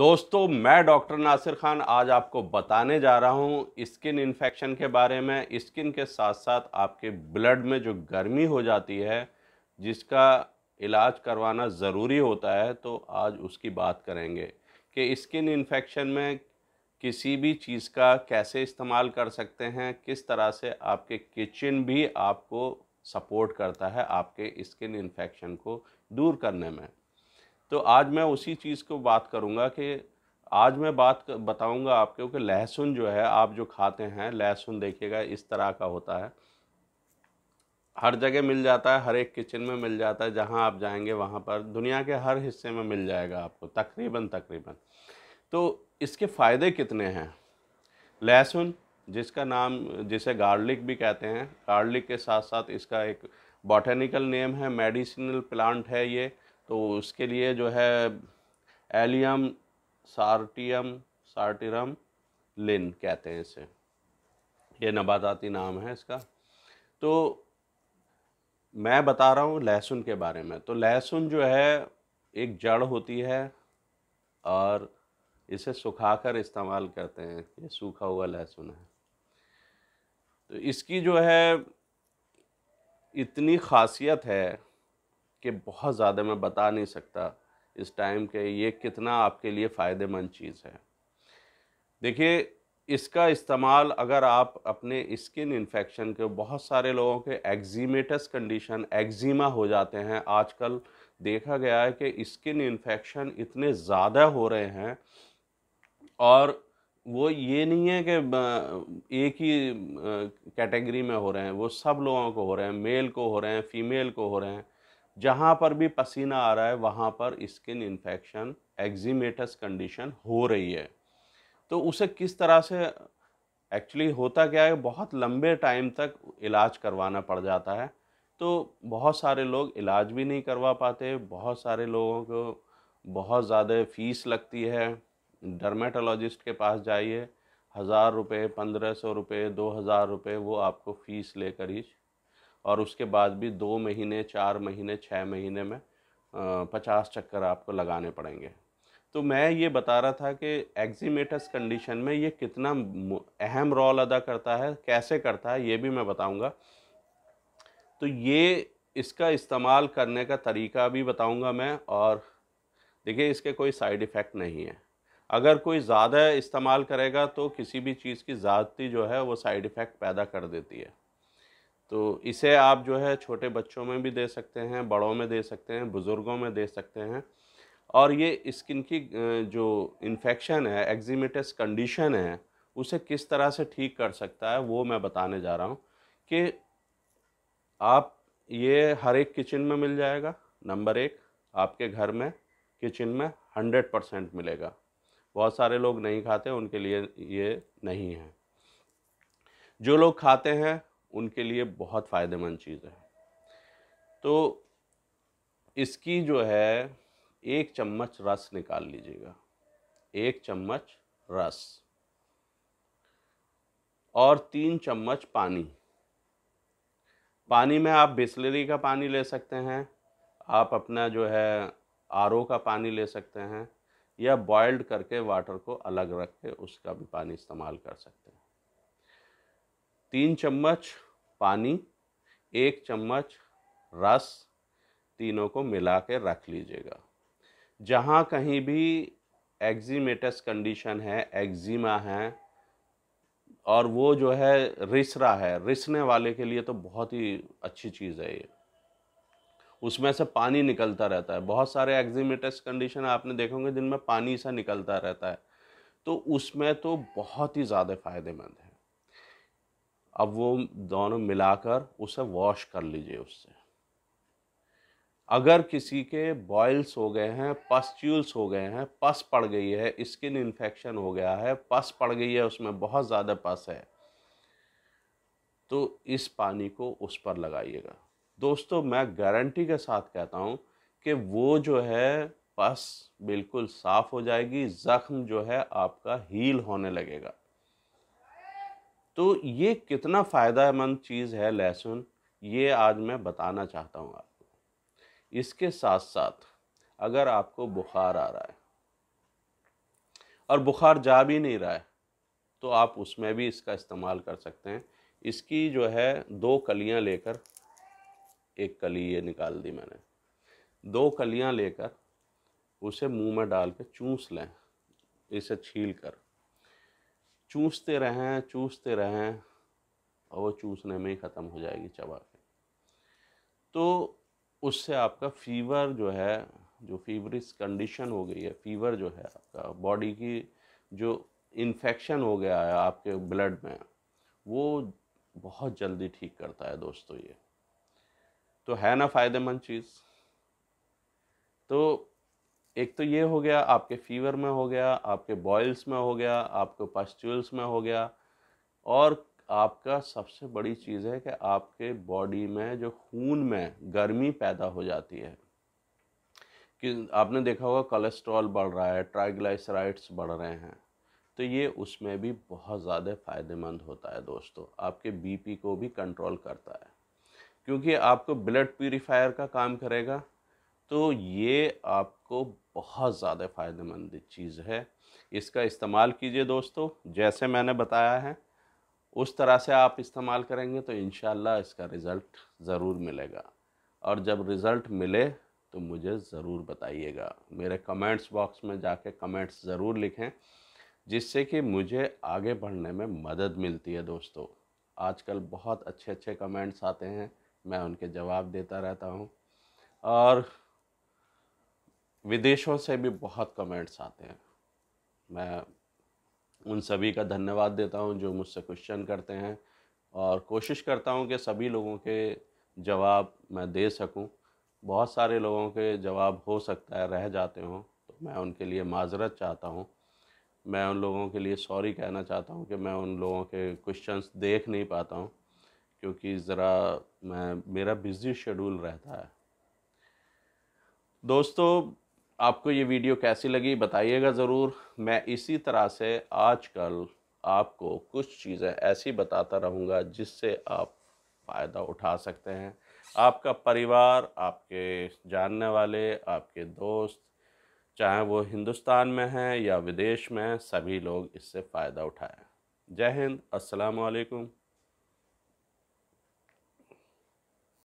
दोस्तों मैं डॉक्टर नासिर खान आज आपको बताने जा रहा हूं स्किन इन्फेक्शन के बारे में स्किन के साथ साथ आपके ब्लड में जो गर्मी हो जाती है जिसका इलाज करवाना ज़रूरी होता है तो आज उसकी बात करेंगे कि स्किन इन्फेक्शन में किसी भी चीज़ का कैसे इस्तेमाल कर सकते हैं किस तरह से आपके किचन भी आपको सपोर्ट करता है आपके स्किन इन्फेक्शन को दूर करने में तो आज मैं उसी चीज़ को बात करूँगा कि आज मैं बात बताऊँगा आपको कि लहसुन जो है आप जो खाते हैं लहसुन देखिएगा इस तरह का होता है हर जगह मिल जाता है हर एक किचन में मिल जाता है जहाँ आप जाएंगे वहाँ पर दुनिया के हर हिस्से में मिल जाएगा आपको तकरीबन तकरीबन तो इसके फ़ायदे कितने हैं लहसुन जिसका नाम जिसे गार्लिक भी कहते हैं गार्लिक के साथ साथ इसका एक बॉटेनिकल नेम है मेडिसिनल प्लांट है ये तो उसके लिए जो है एलियम सार्टियम सार्टिरम लिन कहते हैं इसे ये नबाताती नाम है इसका तो मैं बता रहा हूँ लहसुन के बारे में तो लहसुन जो है एक जड़ होती है और इसे सुखाकर इस्तेमाल करते हैं ये सूखा हुआ लहसुन है तो इसकी जो है इतनी खासियत है कि बहुत ज़्यादा मैं बता नहीं सकता इस टाइम के ये कितना आपके लिए फ़ायदेमंद चीज़ है देखिए इसका इस्तेमाल अगर आप अपने स्किन इन्फेक्शन के बहुत सारे लोगों के एग्जीमेटस कंडीशन एग्जीमा हो जाते हैं आजकल देखा गया है कि स्किन इन्फेक्शन इतने ज़्यादा हो रहे हैं और वो ये नहीं है कि एक ही कैटेगरी में हो रहे हैं वो सब लोगों को हो रहे हैं मेल को हो रहे हैं फीमेल को हो रहे हैं जहाँ पर भी पसीना आ रहा है वहाँ पर स्किन इन्फेक्शन एक्जीमेटस कंडीशन हो रही है तो उसे किस तरह से एक्चुअली होता क्या है बहुत लंबे टाइम तक इलाज करवाना पड़ जाता है तो बहुत सारे लोग इलाज भी नहीं करवा पाते बहुत सारे लोगों को बहुत ज़्यादा फीस लगती है डर्मेटोलॉजिस्ट के पास जाइए हज़ार रुपये पंद्रह सौ रुपये दो हज़ार रुपये वो आपको फ़ीस लेकर ही और उसके बाद भी दो महीने चार महीने छः महीने में पचास चक्कर आपको लगाने पड़ेंगे तो मैं ये बता रहा था कि एग्जीमेटस कंडीशन में ये कितना अहम रोल अदा करता है कैसे करता है ये भी मैं बताऊंगा तो ये इसका इस्तेमाल करने का तरीका भी बताऊंगा मैं और देखिए इसके कोई साइड इफ़ेक्ट नहीं है अगर कोई ज़्यादा इस्तेमाल करेगा तो किसी भी चीज़ की ज़्यादती जो है वो साइड इफ़ेक्ट पैदा कर देती है तो इसे आप जो है छोटे बच्चों में भी दे सकते हैं बड़ों में दे सकते हैं बुज़ुर्गों में दे सकते हैं और ये स्किन की जो इन्फेक्शन है एग्जीमेटस कंडीशन है उसे किस तरह से ठीक कर सकता है वो मैं बताने जा रहा हूँ कि आप ये हर एक किचन में मिल जाएगा नंबर एक आपके घर में किचन में हंड्रेड परसेंट मिलेगा बहुत सारे लोग नहीं खाते उनके लिए ये नहीं है जो लोग खाते हैं उनके लिए बहुत फ़ायदेमंद चीज़ है तो इसकी जो है एक चम्मच रस निकाल लीजिएगा एक चम्मच रस और तीन चम्मच पानी पानी में आप बिस्लरी का पानी ले सकते हैं आप अपना जो है आर का पानी ले सकते हैं या बॉयल्ड करके वाटर को अलग रख के उसका भी पानी इस्तेमाल कर सकते हैं तीन चम्मच पानी एक चम्मच रस तीनों को मिला के रख लीजिएगा जहाँ कहीं भी एग्जीमेटस कंडीशन है एग्जीमा है और वो जो है रिसरा है रिसने वाले के लिए तो बहुत ही अच्छी चीज़ है ये उसमें से पानी निकलता रहता है बहुत सारे एग्जीमेटस कंडीशन आपने देखोगे जिनमें पानी सा निकलता रहता है तो उसमें तो बहुत ही ज़्यादा फ़ायदेमंद है अब वो दोनों मिलाकर उसे वॉश कर लीजिए उससे अगर किसी के बॉयल्स हो गए हैं पस्ट्यूल्स हो गए हैं पस पड़ गई है स्किन इन्फेक्शन हो गया है पस पड़ गई है उसमें बहुत ज़्यादा पस है तो इस पानी को उस पर लगाइएगा दोस्तों मैं गारंटी के साथ कहता हूँ कि वो जो है पस बिल्कुल साफ़ हो जाएगी ज़ख्म जो है आपका हील होने लगेगा तो ये कितना फ़ायदेमंद चीज़ है लहसुन ये आज मैं बताना चाहता हूँ आपको इसके साथ साथ अगर आपको बुखार आ रहा है और बुखार जा भी नहीं रहा है तो आप उसमें भी इसका इस्तेमाल कर सकते हैं इसकी जो है दो कलियां लेकर एक कली ये निकाल दी मैंने दो कलियां लेकर उसे मुंह में डाल के चूस लें इसे छील कर चूसते रहें चूसते रहें और वो चूसने में ही ख़त्म हो जाएगी चबा के तो उससे आपका फीवर जो है जो फीवरिस कंडीशन हो गई है फीवर जो है आपका बॉडी की जो इन्फेक्शन हो गया है आपके ब्लड में वो बहुत जल्दी ठीक करता है दोस्तों ये तो है ना फ़ायदेमंद चीज़ तो एक तो ये हो गया आपके फीवर में हो गया आपके बॉयल्स में हो गया आपके पस्ट्यूल्स में हो गया और आपका सबसे बड़ी चीज़ है कि आपके बॉडी में जो खून में गर्मी पैदा हो जाती है कि आपने देखा होगा कोलेस्ट्रॉल बढ़ रहा है ट्राइग्लाइसराइड्स बढ़ रहे हैं तो ये उसमें भी बहुत ज़्यादा फ़ायदेमंद होता है दोस्तों आपके बीपी को भी कंट्रोल करता है क्योंकि आपको ब्लड प्यूरीफायर का काम करेगा तो ये आपको बहुत ज़्यादा फ़ायदेमंद चीज़ है इसका इस्तेमाल कीजिए दोस्तों जैसे मैंने बताया है उस तरह से आप इस्तेमाल करेंगे तो इन इसका रिज़ल्ट ज़रूर मिलेगा और जब रिज़ल्ट मिले तो मुझे ज़रूर बताइएगा मेरे कमेंट्स बॉक्स में जाके कमेंट्स ज़रूर लिखें जिससे कि मुझे आगे बढ़ने में मदद मिलती है दोस्तों आजकल बहुत अच्छे अच्छे कमेंट्स आते हैं मैं उनके जवाब देता रहता हूँ और विदेशों से भी बहुत कमेंट्स आते हैं मैं उन सभी का धन्यवाद देता हूं जो मुझसे क्वेश्चन करते हैं और कोशिश करता हूं कि सभी लोगों के जवाब मैं दे सकूं बहुत सारे लोगों के जवाब हो सकता है रह जाते हों तो मैं उनके लिए माजरत चाहता हूं मैं उन लोगों के लिए सॉरी कहना चाहता हूं कि मैं उन लोगों के क्वेश्चंस देख नहीं पाता हूं क्योंकि ज़रा मैं मेरा बिज़ी शेड्यूल रहता है दोस्तों आपको ये वीडियो कैसी लगी बताइएगा ज़रूर मैं इसी तरह से आजकल आपको कुछ चीज़ें ऐसी बताता रहूँगा जिससे आप फ़ायदा उठा सकते हैं आपका परिवार आपके जानने वाले आपके दोस्त चाहे वो हिंदुस्तान में हैं या विदेश में सभी लोग इससे फ़ायदा उठाएं जय हिंद अस्सलाम वालेकुम